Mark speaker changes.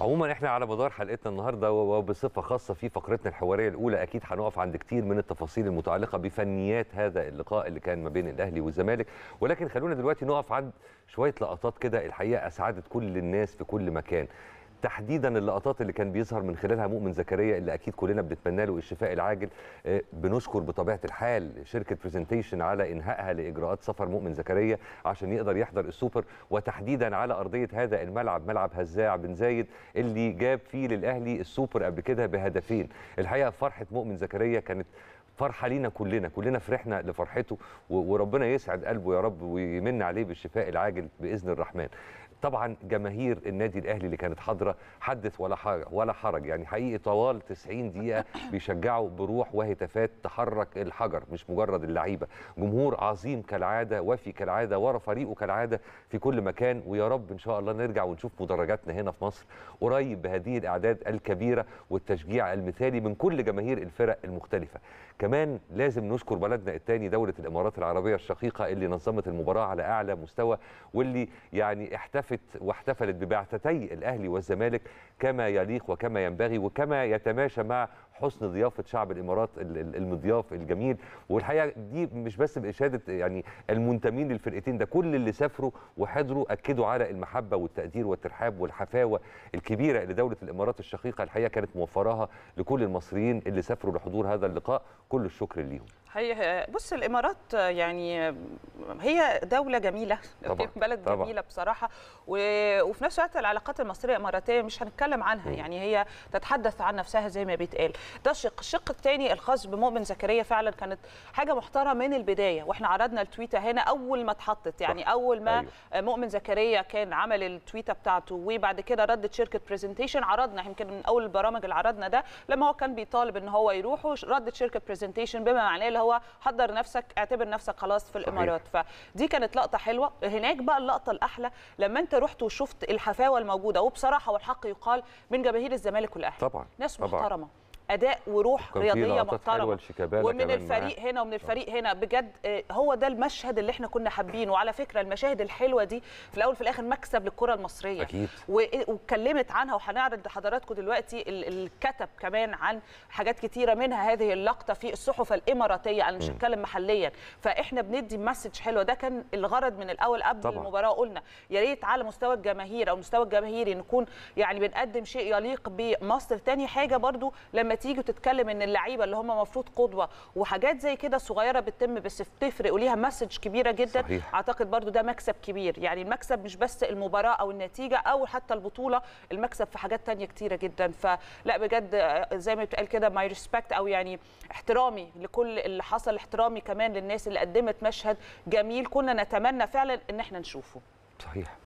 Speaker 1: عموما احنا على مدار حلقتنا النهارده وبصفه خاصه في فقرتنا الحواريه الاولى اكيد هنقف عند كتير من التفاصيل المتعلقه بفنيات هذا اللقاء اللي كان ما بين الاهلي والزمالك ولكن خلونا دلوقتي نقف عند شويه لقطات كده الحقيقه اسعدت كل الناس في كل مكان تحديدا اللقطات اللي كان بيظهر من خلالها مؤمن زكريا اللي اكيد كلنا بنتمنى له الشفاء العاجل آه، بنشكر بطبيعه الحال شركه برزنتيشن على انهائها لاجراءات سفر مؤمن زكريا عشان يقدر يحضر السوبر وتحديدا على ارضيه هذا الملعب ملعب هزاع بن زايد اللي جاب فيه للاهلي السوبر قبل كده بهدفين الحقيقه فرحه مؤمن زكريا كانت فرحه لينا كلنا كلنا فرحنا لفرحته وربنا يسعد قلبه يا رب ويمن عليه بالشفاء العاجل باذن الرحمن طبعا جماهير النادي الاهلي اللي كانت حاضره حدث ولا حرج ولا حرج يعني حقيقي طوال 90 دقيقه بيشجعوا بروح وهتافات تحرك الحجر مش مجرد اللعيبه جمهور عظيم كالعاده وفي كالعاده ورا فريقه كالعاده في كل مكان ويا رب ان شاء الله نرجع ونشوف مدرجاتنا هنا في مصر قريب بهذه الاعداد الكبيره والتشجيع المثالي من كل جماهير الفرق المختلفه كمان لازم نشكر بلدنا الثاني دوله الامارات العربيه الشقيقه اللي نظمت المباراه على اعلى مستوى واللي يعني احتفت واحتفلت ببعثتي الاهلي والزمالك كما يليق وكما ينبغي وكما يتماشى مع حسن ضيافه شعب الامارات المضياف الجميل والحقيقه دي مش بس باشاده يعني المنتمين للفرقتين ده كل اللي سافروا وحضروا اكدوا على المحبه والتقدير والترحاب والحفاوه الكبيره اللي دوله الامارات الشقيقه الحقيقه كانت موفراها لكل المصريين اللي سافروا لحضور هذا اللقاء كل الشكر ليهم
Speaker 2: هي بص الامارات يعني هي دوله جميله طبعا. بلد طبعا. جميله بصراحه و... وفي نفس الوقت العلاقات المصريه الاماراتيه مش هنتكلم عنها م. يعني هي تتحدث عن نفسها زي ما بيتقال ده الشق الشق الثاني الخاص بمؤمن زكريا فعلا كانت حاجه محترمه من البدايه واحنا عرضنا التويته هنا اول ما اتحطت يعني صح. اول ما أيوه. مؤمن زكريا كان عمل التويته بتاعته وبعد كده ردت شركه برزنتيشن عرضنا يمكن من اول البرامج اللي عرضنا ده لما هو كان بيطالب ان هو يروح ردت شركه برزنتيشن بما معناه اللي هو هو حضر نفسك اعتبر نفسك خلاص في الامارات فدي كانت لقطه حلوه هناك بقى اللقطه الاحلى لما انت رحت وشفت الحفاوه الموجوده وبصراحه والحق يقال من جماهير الزمالك والاهلي طبعا ناس محترمه طبعا. اداء وروح رياضيه محترمه ومن الفريق معاه. هنا ومن آه. الفريق هنا بجد آه، هو ده المشهد اللي احنا كنا حابينه وعلى فكره المشاهد الحلوه دي في الاول وفي الاخر مكسب للكره المصريه أكيد. واتكلمت عنها وهنعرض لحضراتكم دلوقتي الكتب كمان عن حاجات كتيره منها هذه اللقطه في الصحف الاماراتيه انا مش هتكلم محليا فاحنا بندي مسج حلوه ده كان الغرض من الاول قبل طبعا. المباراه قلنا يا ريت على مستوى الجماهير او المستوى الجماهيري نكون يعني بنقدم شيء يليق بمصر تاني حاجه برضو لما تيجي وتتكلم ان اللعيبه اللي هم المفروض قدوه وحاجات زي كده صغيره بتتم بس بتفرق وليها مسج كبيره جدا صحيح. اعتقد برضو ده مكسب كبير يعني المكسب مش بس المباراه او النتيجه او حتى البطوله المكسب في حاجات تانية كتيره جدا فلا بجد زي ما بتقال كده ماي ريسبكت او يعني احترامي لكل اللي حصل احترامي كمان للناس اللي قدمت مشهد جميل كنا نتمنى فعلا ان احنا نشوفه
Speaker 1: صحيح